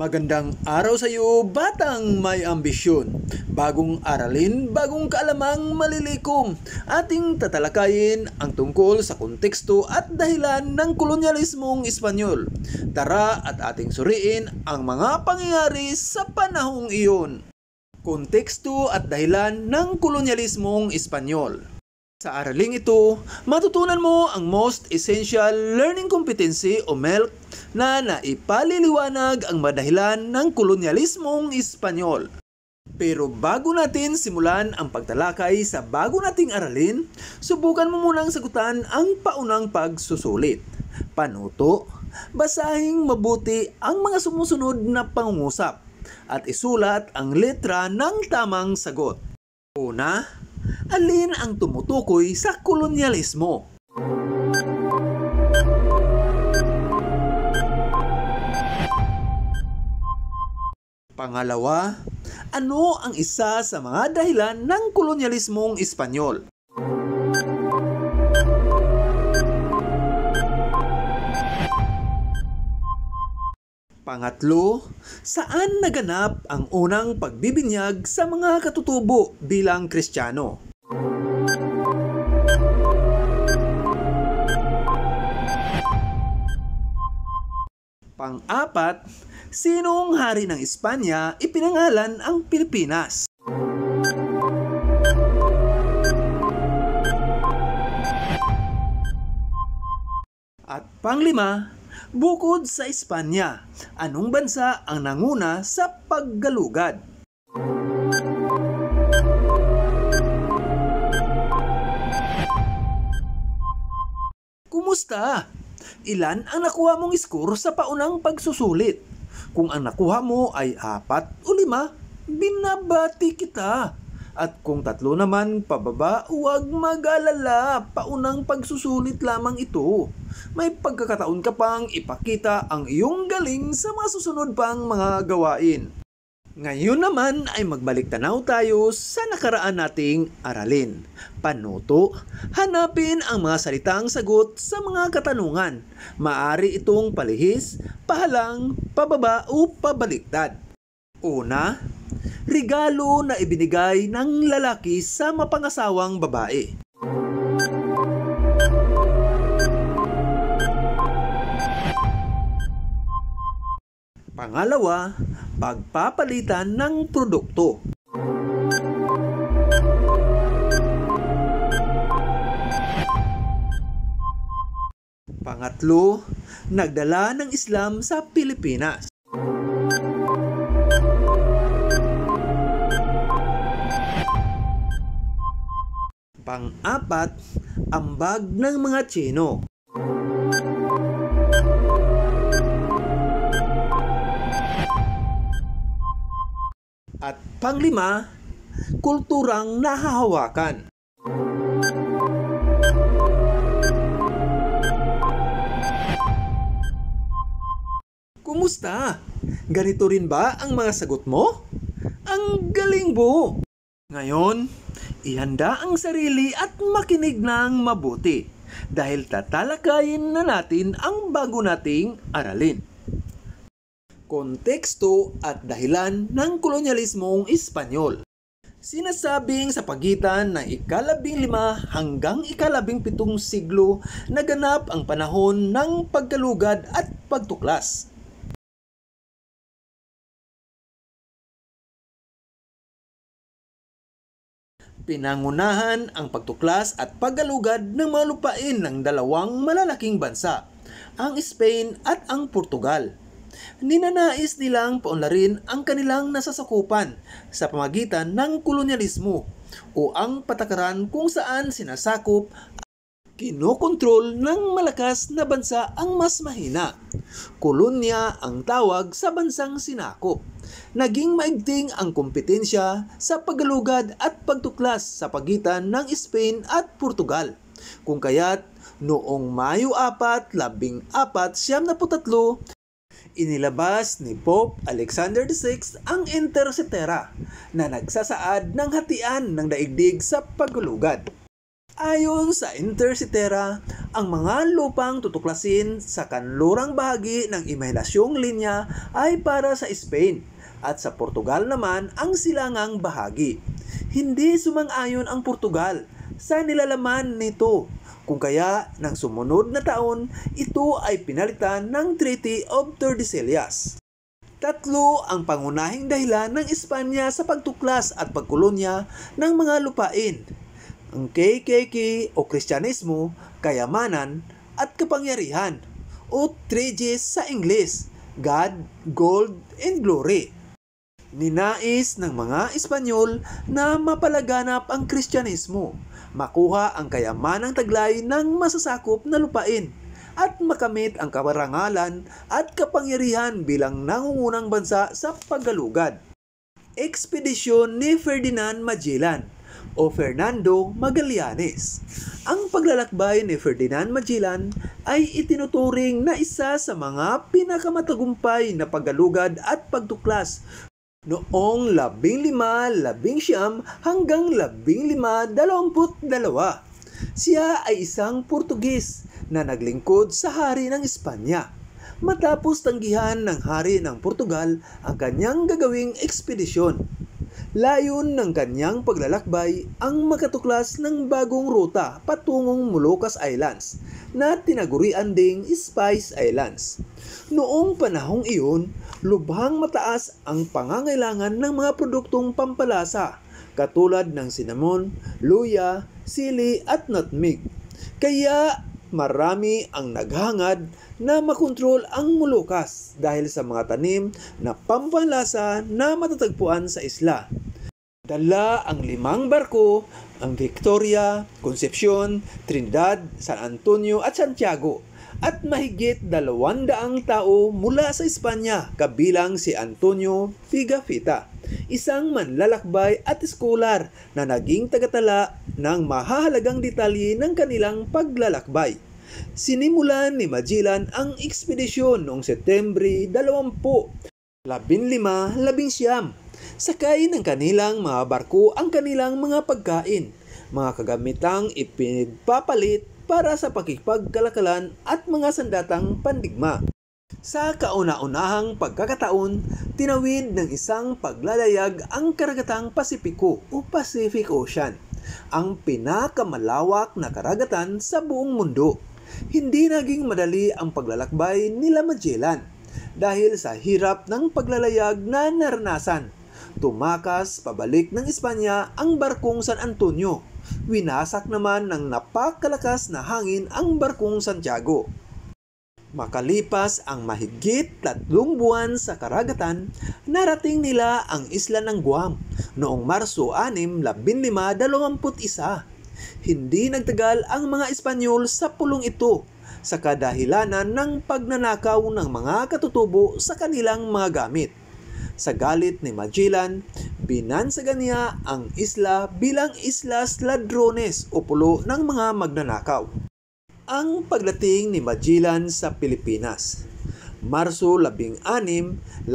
Magandang araw sa iyo, batang may ambisyon. Bagong aralin, bagong kaalamang malilikom. Ating tatalakayin ang tungkol sa konteksto at dahilan ng kolonyalismong Espanyol. Tara at ating suriin ang mga pangyayari sa panahong iyon. Konteksto at dahilan ng kolonyalismong Espanyol. Sa araling ito, matutunan mo ang most essential learning competency o MELC na naipaliliwanag ang madahilan ng kolonyalismong Espanyol. Pero bago natin simulan ang pagtalakay sa bago nating aralin, subukan mo munang sagutan ang paunang pagsusulit. Panuto, basahing mabuti ang mga sumusunod na pangungusap at isulat ang letra ng tamang sagot. Una, alin ang tumutukoy sa kolonyalismo. Pangalawa, ano ang isa sa mga dahilan ng kolonyalismong Espanyol? Pangatlo, saan naganap ang unang pagbibinyag sa mga katutubo bilang Kristiyano? Pang-apat, sinong hari ng Espanya ipinangalan ang Pilipinas? At panglima, Bukod sa Espanya, anong bansa ang nanguna sa paggalugad? Kumusta? Ilan ang nakuha mong score sa paunang pagsusulit? Kung ang nakuha mo ay 4 o 5, binabati kita. At kung tatlo naman pababa, huwag mag-alala. Paunang pagsusulit lamang ito. May pagkakataon ka pang ipakita ang iyong galing sa masusunod pang mga gawain. Ngayon naman ay magbalik tanaw tayo sa nakaraan nating aralin. Panuto, hanapin ang mga salitang sagot sa mga katanungan. Maari itong palihis, pahalang, pababa o pabaliktad. Una, Regalo na ibinigay ng lalaki sa mapangasawang babae. Pangalawa, pagpapalitan ng produkto. Pangatlo, nagdala ng Islam sa Pilipinas. Pang-apat, ambag ng mga Tsino. At panglima, kulturang nahahawakan. Kumusta? Ganito rin ba ang mga sagot mo? Ang galing mo! Ngayon, ihanda ang sarili at makinig ng mabuti dahil tatalakayin na natin ang bago nating aralin. Konteksto at dahilan ng kolonyalismong Espanyol Sinasabing sa pagitan ng ikalabing lima hanggang ikalabing pitong siglo naganap ang panahon ng pagkalugad at pagtuklas pinangunahan ang pagtuklas at paggalugad ng mga lupain ng dalawang malalaking bansa, ang Spain at ang Portugal. Ninanais nilang paunlarin ang kanilang nasasakupan sa pamagitan ng kolonyalismo o ang patakaran kung saan sinasakop kinokontrol ng malakas na bansa ang mas mahina. Kolonya ang tawag sa bansang sinakop. Naging maigting ang kompetensya sa pagalugad at pagtuklas sa pagitan ng Spain at Portugal. Kung kaya't noong Mayo 4, 1493, inilabas ni Pope Alexander VI ang Intercetera na nagsasaad ng hatian ng daigdig sa paglugad. Ayon sa Intercitera, ang mga lupang tutuklasin sa kanlurang bahagi ng imahelasyong linya ay para sa Spain at sa Portugal naman ang silangang bahagi. Hindi sumang-ayon ang Portugal sa nilalaman nito kung kaya ng sumunod na taon ito ay pinalitan ng Treaty of Tordesillas. Tatlo ang pangunahing dahilan ng Espanya sa pagtuklas at pagkolonya ng mga lupain ang KKK o Kristyanismo, kayamanan at kapangyarihan o 3 sa Ingles, God, Gold, and Glory. Ninais ng mga Espanyol na mapalaganap ang Kristyanismo, makuha ang kayamanang taglay ng masasakop na lupain at makamit ang kaparangalan at kapangyarihan bilang nangungunang bansa sa paggalugad. Ekspedisyon ni Ferdinand Magellan o Fernando Magallanes. Ang paglalakbay ni Ferdinand Magellan ay itinuturing na isa sa mga pinakamatagumpay na pagalugad at pagtuklas noong 15-19 hanggang 15-22. Siya ay isang Portugis na naglingkod sa hari ng Espanya. Matapos tanggihan ng hari ng Portugal ang kanyang gagawing ekspedisyon Layon ng kanyang paglalakbay ang makatuklas ng bagong ruta patungong Moluccas Islands na tinagurian ding Spice Islands. Noong panahong iyon, lubhang mataas ang pangangailangan ng mga produktong pampalasa katulad ng sinamon, luya, sili at nutmeg. Kaya marami ang naghangad na makontrol ang mulukas dahil sa mga tanim na pampalasa na matatagpuan sa isla. Dala ang limang barko, ang Victoria, Concepcion, Trinidad, San Antonio at Santiago at mahigit dalawandaang tao mula sa Espanya kabilang si Antonio Figafita isang manlalakbay at eskular na naging tagatala ng mahahalagang detalye ng kanilang paglalakbay. Sinimulan ni Magellan ang ekspedisyon noong Setembre 20, 15-19, sakay ng kanilang mga barko ang kanilang mga pagkain, mga kagamitang ipinagpapalit para sa pakikipagkalakalan at mga sandatang pandigma. Sa kauna-unahang pagkakataon, tinawid ng isang paglalayag ang karagatang Pasipiko o Pacific Ocean, ang pinakamalawak na karagatan sa buong mundo. Hindi naging madali ang paglalakbay nila Magellan dahil sa hirap ng paglalayag na naranasan. Tumakas pabalik ng Espanya ang barkong San Antonio. Winasak naman ng napakalakas na hangin ang barkong Santiago Makalipas ang mahigit tatlong buwan sa karagatan, narating nila ang isla ng Guam noong Marso 6, 1521. Hindi nagtagal ang mga Espanyol sa pulong ito sa kadahilanan ng pagnanakaw ng mga katutubo sa kanilang mga gamit. Sa galit ni Magellan, binansagan niya ang isla bilang Islas Ladrones o pulo ng mga magnanakaw ang pagdating ni Magellan sa Pilipinas. Marso 16, 11,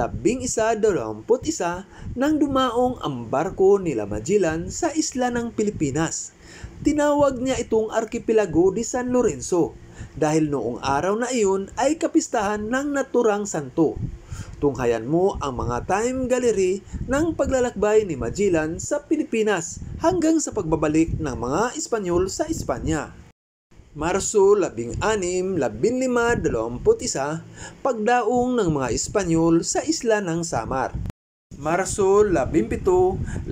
nang dumaong ang barko nila Magellan sa isla ng Pilipinas. Tinawag niya itong Arkipelago de San Lorenzo dahil noong araw na iyon ay kapistahan ng naturang santo. Tunghayan mo ang mga time gallery ng paglalakbay ni Magellan sa Pilipinas hanggang sa pagbabalik ng mga Espanyol sa Espanya. Marso 16 25 pagdaong ng mga Espanyol sa isla ng Samar. Marso 17-25-21,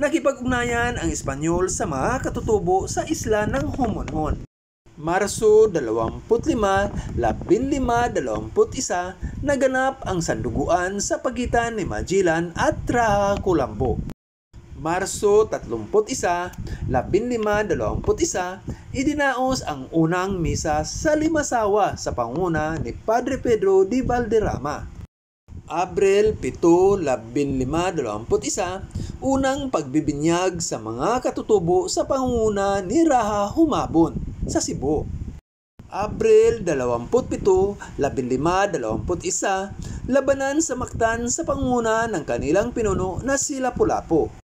nakipag-ugnayan ang Espanyol sa mga katutubo sa isla ng Homonhon. Marso 25 25 naganap ang sanduguan sa pagitan ni Magellan at Traha Marso 31, 15, idinaos ang unang misa sa Limasawa sa panguna ni Padre Pedro de Valderrama. Abril 7, 15 unang pagbibinyag sa mga katutubo sa panguna ni Raha Humabon sa Cebu. Abril 27, 15 labanan sa Mactan sa panguna ng kanilang pinuno na Lapu-Lapu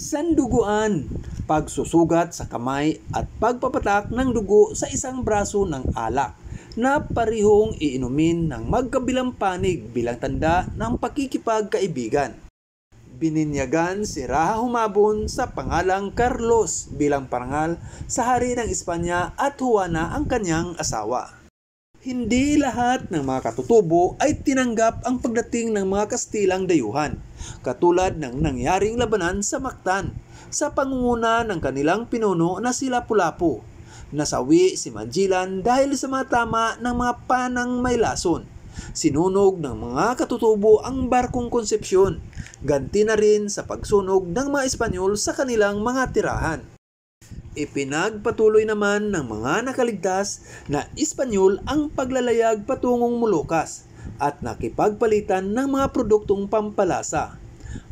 sanduguan, pagsusugat sa kamay at pagpapatak ng dugo sa isang braso ng alak na parihong iinumin ng magkabilang panig bilang tanda ng pakikipagkaibigan. Bininyagan si Raha Humabon sa pangalang Carlos bilang parangal sa hari ng Espanya at Juana ang kanyang asawa. Hindi lahat ng mga katutubo ay tinanggap ang pagdating ng mga Kastilang dayuhan katulad ng nangyaring labanan sa Mactan sa pangunguna ng kanilang pinuno na si Lapu-Lapu. Nasawi si Manjilan dahil sa mga tama ng mga panang may lason. Sinunog ng mga katutubo ang barkong konsepsyon. Ganti na rin sa pagsunog ng mga Espanyol sa kanilang mga tirahan. Ipinagpatuloy naman ng mga nakaligtas na Espanyol ang paglalayag patungong Mulukas at nakipagpalitan ng mga produktong pampalasa.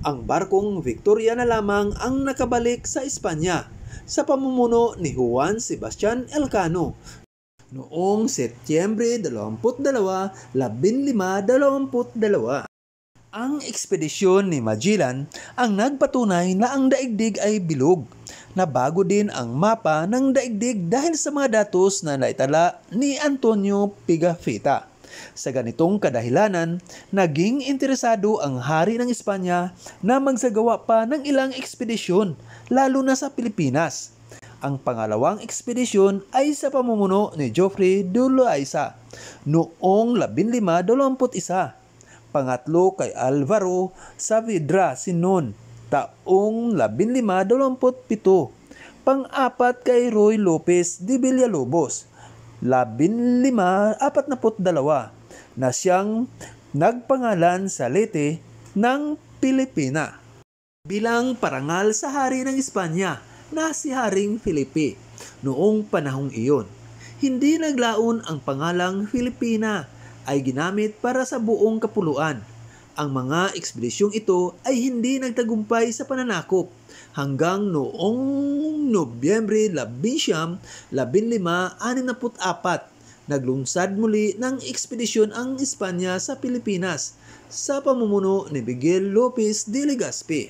Ang barkong Victoria na lamang ang nakabalik sa Espanya sa pamumuno ni Juan Sebastian Elcano noong Setyembre 22, 1522. Ang ekspedisyon ni Magellan ang nagpatunay na ang daigdig ay bilog. Nabago din ang mapa ng daigdig dahil sa mga datos na naitala ni Antonio Pigafetta. Sa ganitong kadahilanan, naging interesado ang hari ng Espanya na magsagawa pa ng ilang ekspedisyon, lalo na sa Pilipinas. Ang pangalawang ekspedisyon ay sa pamumuno ni Geoffrey de Loaiza noong 1521. Pangatlo kay Alvaro Saavedra Sinon taong 1527. Pang-apat kay Roy Lopez de Villalobos labinlima apat dalawa na siyang nagpangalan sa Leyte ng Pilipina bilang parangal sa hari ng Espanya na si Haring Filipe noong panahong iyon. Hindi naglaon ang pangalang Filipina ay ginamit para sa buong kapuluan ang mga ekspedisyong ito ay hindi nagtagumpay sa pananakop hanggang noong Nobyembre 19, 1564 naglunsad muli ng ekspedisyon ang Espanya sa Pilipinas sa pamumuno ni Miguel Lopez de Legazpi.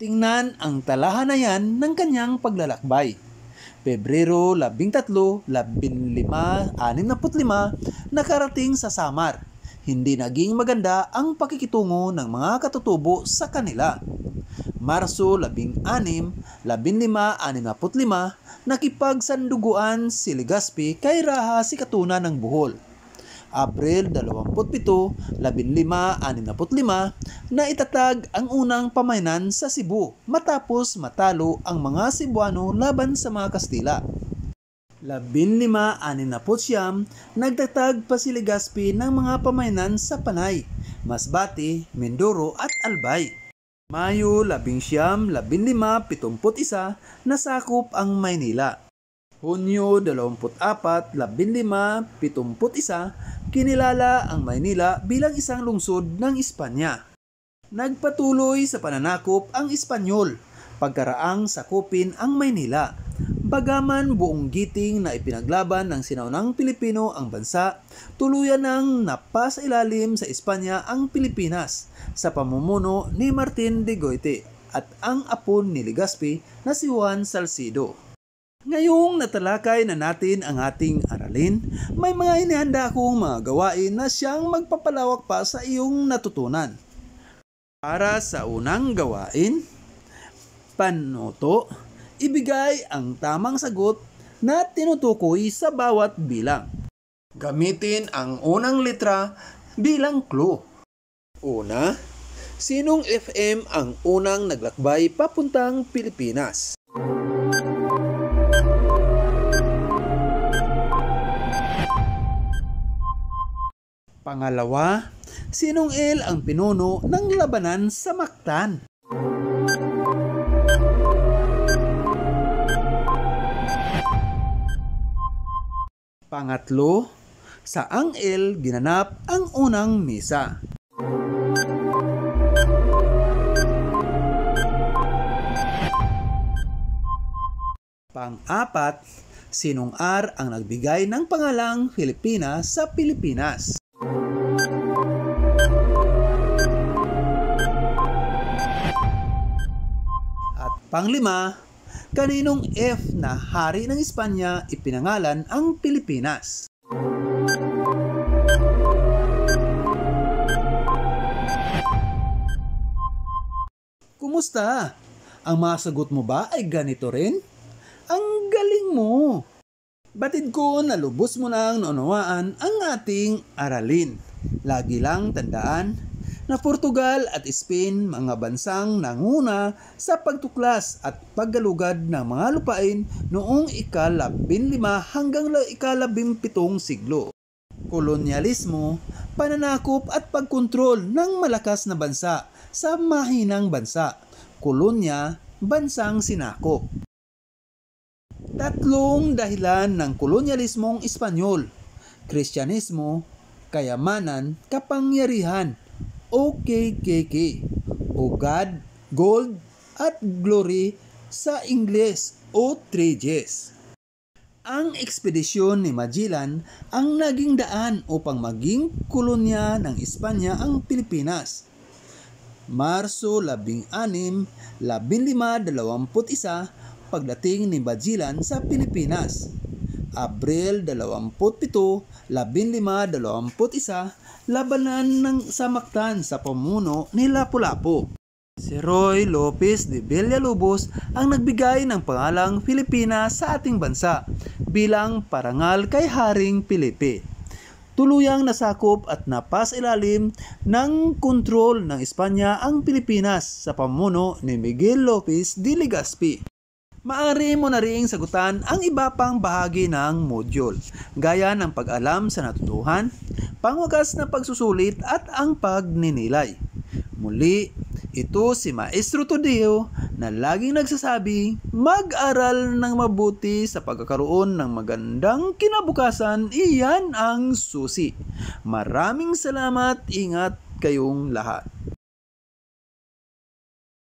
Tingnan ang talahan na ng kanyang paglalakbay. Pebrero 13, 1565 nakarating sa Samar hindi naging maganda ang pakikitungo ng mga katutubo sa kanila. Marso 16, 15, nakipagsanduguan si Legaspi kay Raha si Katuna ng Buhol. Abril 27, 1565 na itatag ang unang pamayanan sa Cebu matapos matalo ang mga Cebuano laban sa mga Kastila ani na siyam, nagtatag pa si Legazpi ng mga pamainan sa Panay, Masbate, Mindoro at Albay. Mayo labing siyam, labing lima, pitumput isa, nasakop ang Maynila. Hunyo 24, 15, 71, kinilala ang Maynila bilang isang lungsod ng Espanya. Nagpatuloy sa pananakop ang Espanyol, pagkaraang sakupin ang Maynila Bagaman buong giting na ipinaglaban ng sinaunang Pilipino ang bansa, tuluyan ng napas ilalim sa Espanya ang Pilipinas sa pamumuno ni Martin de Goite at ang apon ni Legazpi na si Juan Salcido. Ngayong natalakay na natin ang ating aralin, may mga inihanda akong mga gawain na siyang magpapalawak pa sa iyong natutunan. Para sa unang gawain, panuto, ibigay ang tamang sagot na tinutukoy sa bawat bilang. Gamitin ang unang litra bilang clue. Una, sinong FM ang unang naglakbay papuntang Pilipinas? Pangalawa, sinong L ang pinuno ng labanan sa Mactan? Pangatlo, sa Angel ginanap ang unang misa. Pang-apat, R ang nagbigay ng pangalang Pilipinas sa Pilipinas. At panglima, kaninong F na hari ng Espanya ipinangalan ang Pilipinas. Kumusta? Ang masagot mo ba ay ganito rin? Ang galing mo! Batid ko na lubos mo ng naunawaan ang ating aralin. Lagi lang tandaan na Portugal at Spain mga bansang nanguna sa pagtuklas at paggalugad ng mga lupain noong ika-15 hanggang ika-17 siglo. Kolonyalismo, pananakop at pagkontrol ng malakas na bansa sa mahinang bansa, kolonya, bansang sinakop. Tatlong dahilan ng kolonyalismong Espanyol, Kristyanismo, kayamanan, kapangyarihan OKKK o God, Gold at Glory sa Ingles o Treges. Ang ekspedisyon ni Magellan ang naging daan upang maging kolonya ng Espanya ang Pilipinas. Marso 16, 1521 pagdating ni Magellan sa Pilipinas Abril 27, 15, 21, labanan ng samaktan sa pamuno ni Lapu-Lapu. Si Roy Lopez de Villalobos ang nagbigay ng pangalang Pilipinas sa ating bansa bilang parangal kay Haring Pilipi. Tuluyang nasakop at napas ilalim ng kontrol ng Espanya ang Pilipinas sa pamuno ni Miguel Lopez de Legazpi maaari mo na ring sagutan ang iba pang bahagi ng module, gaya ng pag-alam sa natutuhan, pangwagas na pagsusulit at ang pagninilay. Muli, ito si Maestro Tudio na laging nagsasabi, mag-aral ng mabuti sa pagkakaroon ng magandang kinabukasan, iyan ang susi. Maraming salamat, ingat kayong lahat.